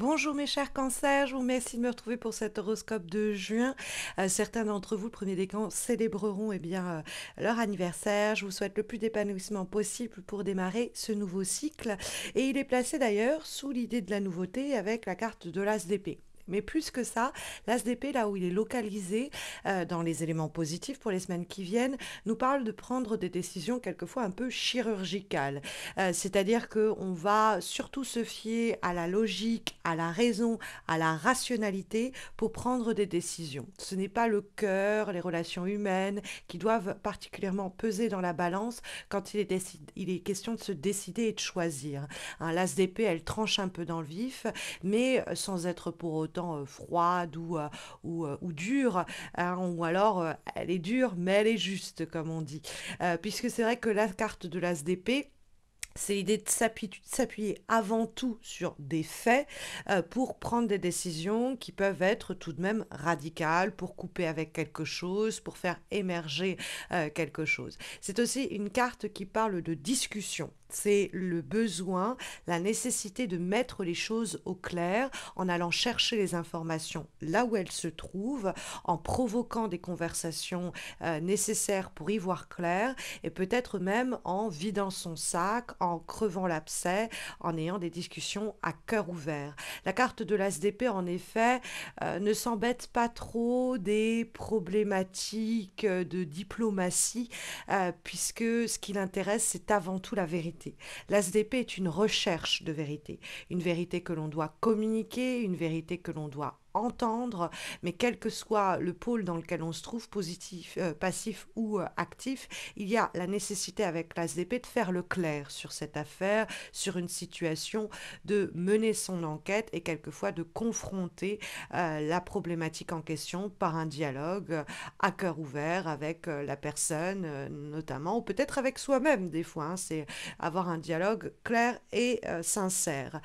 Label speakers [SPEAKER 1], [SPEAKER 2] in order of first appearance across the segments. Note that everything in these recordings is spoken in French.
[SPEAKER 1] Bonjour mes chers cancers, je vous remercie de me retrouver pour cet horoscope de juin. Euh, certains d'entre vous, le premier décan, célébreront eh bien, euh, leur anniversaire. Je vous souhaite le plus d'épanouissement possible pour démarrer ce nouveau cycle. Et il est placé d'ailleurs sous l'idée de la nouveauté avec la carte de l'As d'épée. Mais plus que ça, l'ASDP, là où il est localisé euh, dans les éléments positifs pour les semaines qui viennent, nous parle de prendre des décisions quelquefois un peu chirurgicales. Euh, c'est-à-dire qu'on va surtout se fier à la logique, à la raison, à la rationalité pour prendre des décisions. Ce n'est pas le cœur, les relations humaines qui doivent particulièrement peser dans la balance quand il est, il est question de se décider et de choisir. Hein, L'ASDP, elle tranche un peu dans le vif, mais euh, sans être pour autant euh, froide ou, euh, euh, ou, dure, hein, ou alors elle est dure mais elle est juste, comme on dit. puisque c'est vrai que la carte de l'As d'épée, c'est l'idée de s'appuyer avant tout sur des faits pour prendre des décisions qui peuvent être tout de même radicales, pour couper avec quelque chose, pour faire émerger quelque chose. C'est aussi une carte qui parle de discussion c'est le besoin, la nécessité de mettre les choses au clair en allant chercher les informations là où elles se trouvent, en provoquant des conversations euh, nécessaires pour y voir clair et peut-être même en vidant son sac, en crevant l'abcès, en ayant des discussions à cœur ouvert. La carte de l'ASDP, en effet, euh, ne s'embête pas trop des problématiques de diplomatie, euh, puisque ce qui l'intéresse, c'est avant tout la vérité L'ASDP est une recherche de vérité, une vérité que l'on doit communiquer, une vérité que l'on doit entendre, mais quel que soit le pôle dans lequel on se trouve, positif, euh, passif ou euh, actif, il y a la nécessité avec SDP de faire le clair sur cette affaire, sur une situation, de mener son enquête et quelquefois de confronter euh, la problématique en question par un dialogue à cœur ouvert avec la personne notamment, ou peut-être avec soi-même des fois, hein, c'est avoir un dialogue clair et sincère.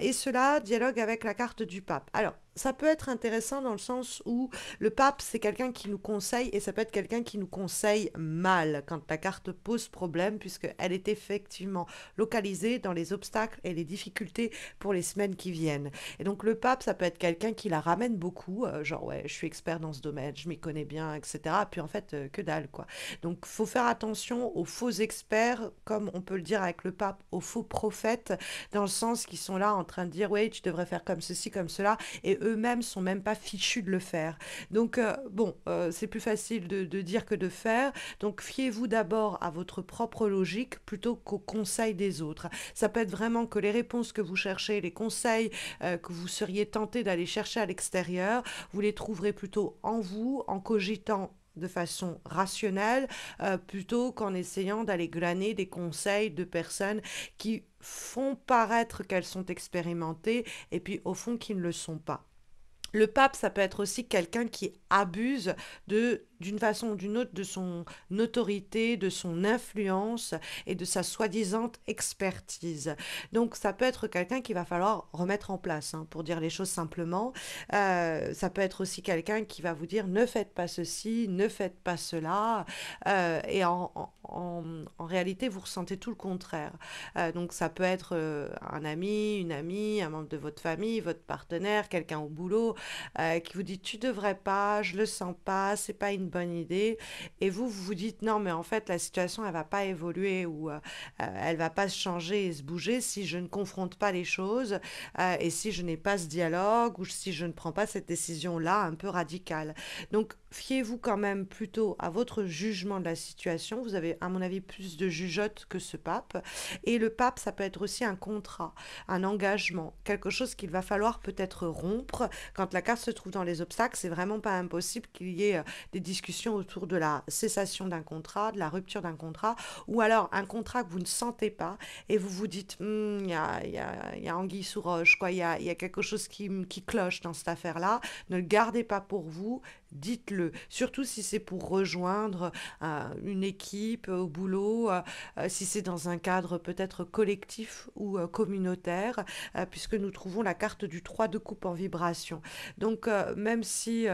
[SPEAKER 1] et cela, dialogue avec la carte du pape. Alors, ça peut être intéressant dans le sens où le pape, c'est quelqu'un qui nous conseille et ça peut être quelqu'un qui nous conseille mal quand ta carte pose problème, puisqu'elle est effectivement localisée dans les obstacles et les difficultés pour les semaines qui viennent. Et donc, le pape, ça peut être quelqu'un qui la ramène beaucoup, euh, genre, ouais, je suis expert dans ce domaine, je m'y connais bien, etc. Puis en fait, euh, que dalle, quoi. Donc, faut faire attention aux faux experts, comme on peut le dire avec le pape, aux faux prophètes, dans le sens qu'ils sont là en train de dire, ouais, tu devrais faire comme ceci, comme cela, et eux, eux-mêmes sont même pas fichus de le faire. Donc, euh, bon, euh, c'est plus facile de, dire que de faire. Donc, fiez-vous d'abord à votre propre logique plutôt qu'aux conseils des autres. Ça peut être vraiment que les réponses que vous cherchez, les conseils euh, que vous seriez tenté d'aller chercher à l'extérieur, vous les trouverez plutôt en vous, en cogitant de façon rationnelle, plutôt qu'en essayant d'aller glaner des conseils de personnes qui font paraître qu'elles sont expérimentées et puis au fond qui ne le sont pas. Le pape, ça peut être aussi quelqu'un qui abuse de d'une façon ou d'une autre de son autorité, de son influence et de sa soi-disant expertise. Donc ça peut être quelqu'un qu'il va falloir remettre en place, hein, pour dire les choses simplement. Euh, ça peut être aussi quelqu'un qui va vous dire ne faites pas ceci, ne faites pas cela. Euh, et en, en, en, réalité, vous ressentez tout le contraire. Euh, donc ça peut être un ami, une amie, un membre de votre famille, votre partenaire, quelqu'un au boulot, qui vous dit tu devrais pas, je le sens pas, c'est pas une bonne idée, et vous, vous dites non, mais en fait, la situation, elle va pas évoluer ou euh, euh, elle va pas se changer et se bouger si je ne confronte pas les choses euh, et si je n'ai pas ce dialogue ou si je ne prends pas cette décision-là un peu radicale. Donc, fiez-vous quand même plutôt à votre jugement de la situation. Vous avez, à mon avis, plus de jugeote que ce pape. Et le pape, ça peut être aussi un contrat, un engagement, quelque chose qu'il va falloir peut-être rompre. Quand la carte se trouve dans les obstacles, c'est vraiment pas impossible qu'il y ait des autour de la cessation d'un contrat, de la rupture d'un contrat, ou alors un contrat que vous ne sentez pas et vous vous dites, hmm, il y, a, anguille sous roche, il y a, quelque chose qui, qui cloche dans cette affaire-là, ne le gardez pas pour vous, dites-le. Surtout si c'est pour rejoindre euh, une équipe euh, au boulot, euh, si c'est dans un cadre peut-être collectif ou communautaire, puisque nous trouvons la carte du 3 de coupe en vibration. Donc même si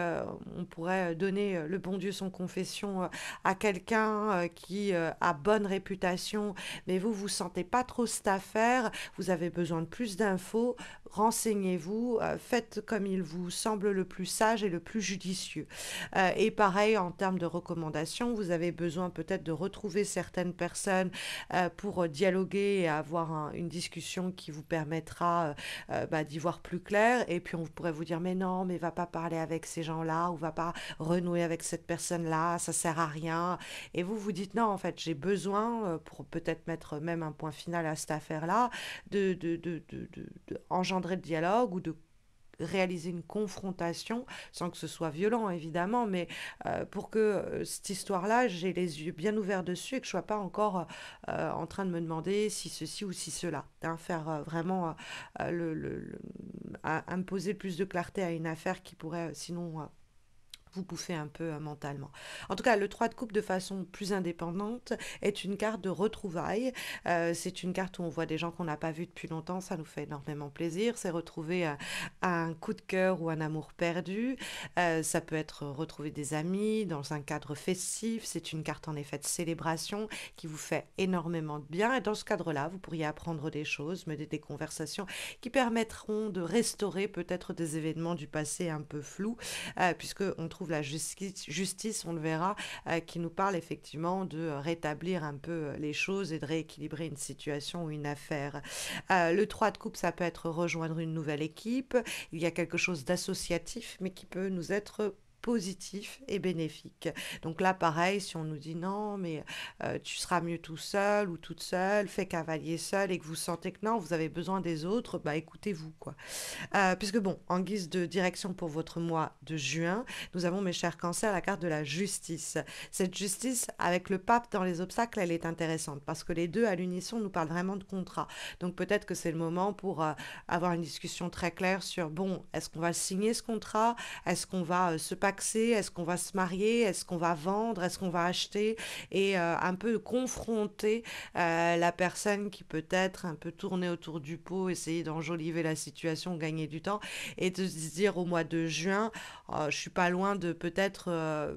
[SPEAKER 1] on pourrait donner le bon Dieu son confession à quelqu'un qui a bonne réputation, mais vous vous sentez pas trop affaire, vous avez besoin de plus d'infos, renseignez-vous, faites comme il vous semble le plus sage et le plus judicieux. Euh, et pareil, en termes de recommandations, vous avez besoin peut-être de retrouver certaines personnes euh, pour euh, dialoguer et avoir une discussion qui vous permettra bah, d'y voir plus clair. Et puis on pourrait vous dire, mais non, mais va pas parler avec ces gens-là ou va pas renouer avec cette personne-là, ça sert à rien. Et vous vous dites, non, en fait, j'ai besoin, pour peut-être mettre même un point final à cette affaire-là, de, de, de engendrer le dialogue ou de réaliser une confrontation, sans que ce soit violent évidemment, mais euh, pour que euh, cette histoire-là, j'ai les yeux bien ouverts dessus et que je sois pas encore euh, en train de me demander si ceci ou si cela. Hein, faire vraiment le, le, plus de clarté à une affaire qui pourrait sinon vous bouffer un peu hein, mentalement. En tout cas, le 3 de coupe de façon plus indépendante est une carte de retrouvailles. Euh, c'est une carte où on voit des gens qu'on n'a pas vus depuis longtemps, ça nous fait énormément plaisir. C'est retrouver euh, un coup de cœur ou un amour perdu. Euh, ça peut être retrouver des amis dans un cadre festif. C'est une carte en effet de célébration qui vous fait énormément de bien. Et dans ce cadre-là, vous pourriez apprendre des choses, mener des conversations qui permettront de restaurer peut-être des événements du passé un peu flous, puisque on trouve la justice, justice on le verra, euh, qui nous parle effectivement de euh, rétablir un peu euh, les choses et de rééquilibrer une situation ou une affaire. le 3 de coupe, ça peut être rejoindre une nouvelle équipe. Il y a quelque chose d'associatif, mais qui peut nous être positif et bénéfique. Donc là, pareil, si on nous dit non, mais euh, tu seras mieux tout seul ou toute seule, fais cavalier seul et que vous sentez que non, vous avez besoin des autres, bah écoutez-vous quoi. Euh, puisque bon, en guise de direction pour votre mois de juin, nous avons mes chers cancers la carte de la justice. Cette justice avec le pape dans les obstacles, elle est intéressante parce que les deux à l'unisson nous parlent vraiment de contrat. Donc peut-être que c'est le moment pour euh, avoir une discussion très claire sur bon, est-ce qu'on va signer ce contrat, est-ce qu'on va se pacter est-ce qu'on va se marier Est-ce qu'on va vendre Est-ce qu'on va acheter Et euh, un peu confronter euh, la personne qui peut-être un peu tournée autour du pot, essayer d'enjoliver la situation, gagner du temps, et de se dire au mois de juin, oh, je suis pas loin de peut-être, euh,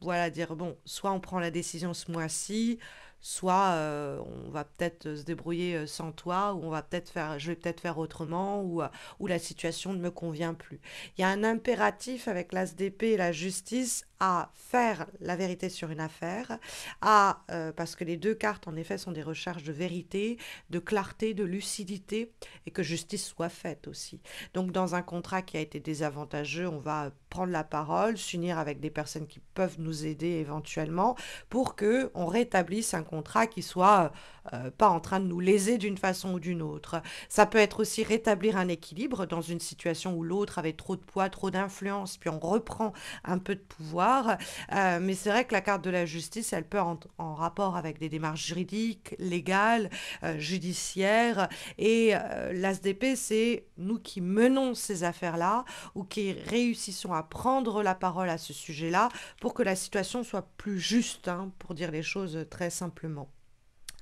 [SPEAKER 1] voilà, dire bon, soit on prend la décision ce mois-ci, soit euh, on va peut-être euh, se débrouiller euh, sans toi, ou on va peut-être faire, je vais peut-être faire autrement, ou, ou la situation ne me convient plus. Il y a un impératif avec l'ASDP et la justice à faire la vérité sur une affaire, à, parce que les deux cartes, en effet, sont des recherches de vérité, de clarté, de lucidité, et que justice soit faite aussi. Donc, dans un contrat qui a été désavantageux, on va prendre la parole, s'unir avec des personnes qui peuvent nous aider éventuellement, pour que on rétablisse un contrat qui soit euh, euh, pas en train de nous léser d'une façon ou d'une autre. Ça peut être aussi rétablir un équilibre dans une situation où l'autre avait trop de poids, trop d'influence, puis on reprend un peu de pouvoir. Euh, mais c'est vrai que la carte de la justice, elle peut en, en rapport avec des démarches juridiques, légales, judiciaires. Et l'ASDP, c'est nous qui menons ces affaires-là ou qui réussissons à prendre la parole à ce sujet-là pour que la situation soit plus juste, hein, pour dire les choses très simplement.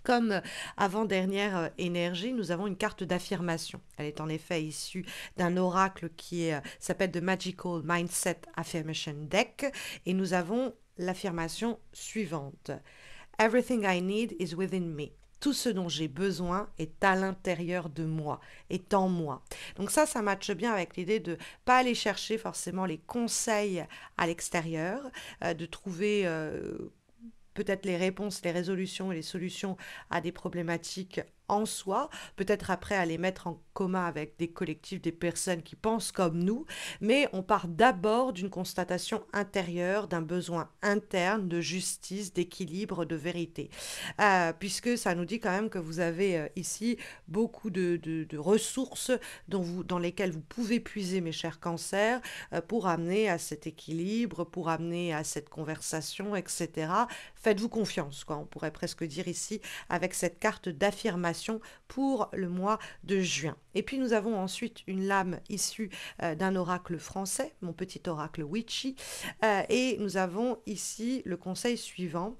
[SPEAKER 1] Comme euh, avant-dernière euh, énergie, nous avons une carte d'affirmation. Elle est en effet issue d'un oracle qui euh, s'appelle The Magical Mindset Affirmation Deck et nous avons l'affirmation suivante. Everything I need is within me. Tout ce dont j'ai besoin est à l'intérieur de moi, est en moi. Donc ça, ça matche bien avec l'idée de pas aller chercher forcément les conseils à l'extérieur, de trouver peut-être les réponses, les résolutions et les solutions à des problématiques en soi, peut-être après à les mettre en commun avec des collectifs, des personnes qui pensent comme nous, mais on part d'abord d'une constatation intérieure, d'un besoin interne de justice, d'équilibre, de vérité, euh, puisque ça nous dit quand même que vous avez euh, ici beaucoup de, ressources dont vous, dans lesquelles vous pouvez puiser, mes chers cancers, euh, pour amener à cet équilibre, pour amener à cette conversation, etc. Faites-vous confiance, quoi, on pourrait presque dire ici, avec cette carte d'affirmation formation pour le mois de juin. Et puis nous avons ensuite une lame issue euh, d'un oracle français, mon petit oracle witchy, euh, et nous avons ici le conseil suivant,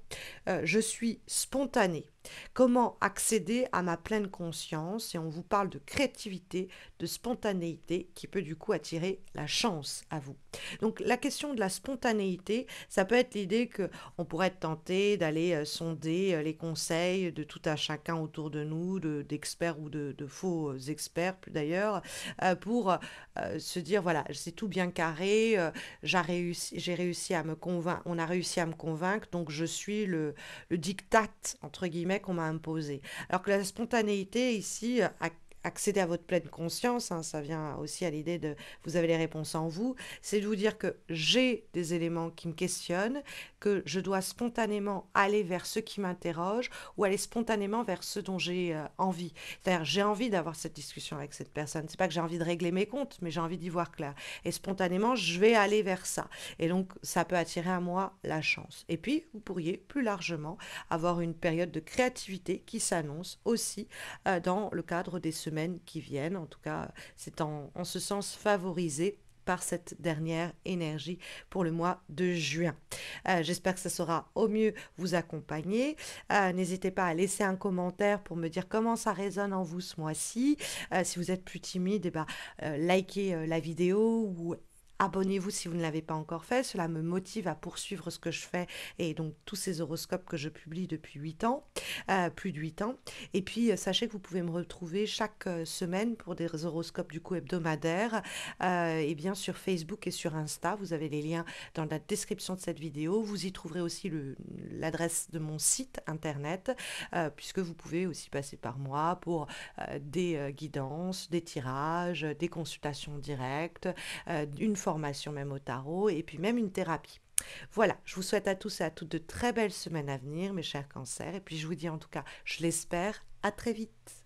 [SPEAKER 1] euh, je suis spontané. Comment accéder à ma pleine conscience Et on vous parle de créativité, de spontanéité qui peut du coup attirer la chance à vous. Donc la question de la spontanéité, ça peut être l'idée que on pourrait être tenté d'aller sonder les conseils de tout à chacun autour de nous, de, d'experts ou de, faux experts, plus d'ailleurs, euh, pour euh, se dire voilà, c'est tout bien carré, euh, j'ai réussi, réussi, à me convaincre, on a réussi à me convaincre, donc je suis le, diktat, entre guillemets, qu'on m'a imposé. Alors que la spontanéité ici, accéder à votre pleine conscience, hein, ça vient aussi à l'idée de vous avez les réponses en vous, c'est de vous dire que j'ai des éléments qui me questionnent, que je dois spontanément aller vers ceux qui m'interrogent ou aller spontanément vers ceux dont j'ai euh, envie. C'est-à-dire, j'ai envie d'avoir cette discussion avec cette personne. C'est pas que j'ai envie de régler mes comptes, mais j'ai envie d'y voir clair. Et spontanément, je vais aller vers ça. Et donc, ça peut attirer à moi la chance. Et puis, vous pourriez plus largement avoir une période de créativité qui s'annonce aussi euh, dans le cadre des semaines qui viennent. En tout cas, c'est en, en ce sens favorisé cette dernière énergie pour le mois de juin. Euh, j'espère que ça sera au mieux vous accompagner. Euh, n'hésitez pas à laisser un commentaire pour me dire comment ça résonne en vous ce mois-ci. Euh, si vous êtes plus timide, et eh bah, ben, likez la vidéo ou Abonnez-vous si vous ne l'avez pas encore fait, cela me motive à poursuivre ce que je fais et donc tous ces horoscopes que je publie depuis 8 ans, euh, plus de 8 ans. Et puis euh, sachez que vous pouvez me retrouver chaque euh, semaine pour des horoscopes du coup hebdomadaires et bien sur Facebook et sur Insta. Vous avez les liens dans la description de cette vidéo. Vous y trouverez aussi l'adresse de mon site internet puisque vous pouvez aussi passer par moi pour des guidances, des tirages, des consultations directes, une formation formation même au tarot et puis même une thérapie. Voilà, je vous souhaite à tous et à toutes de très belles semaines à venir, mes chers cancers, et puis je vous dis en tout cas, je l'espère, à très vite.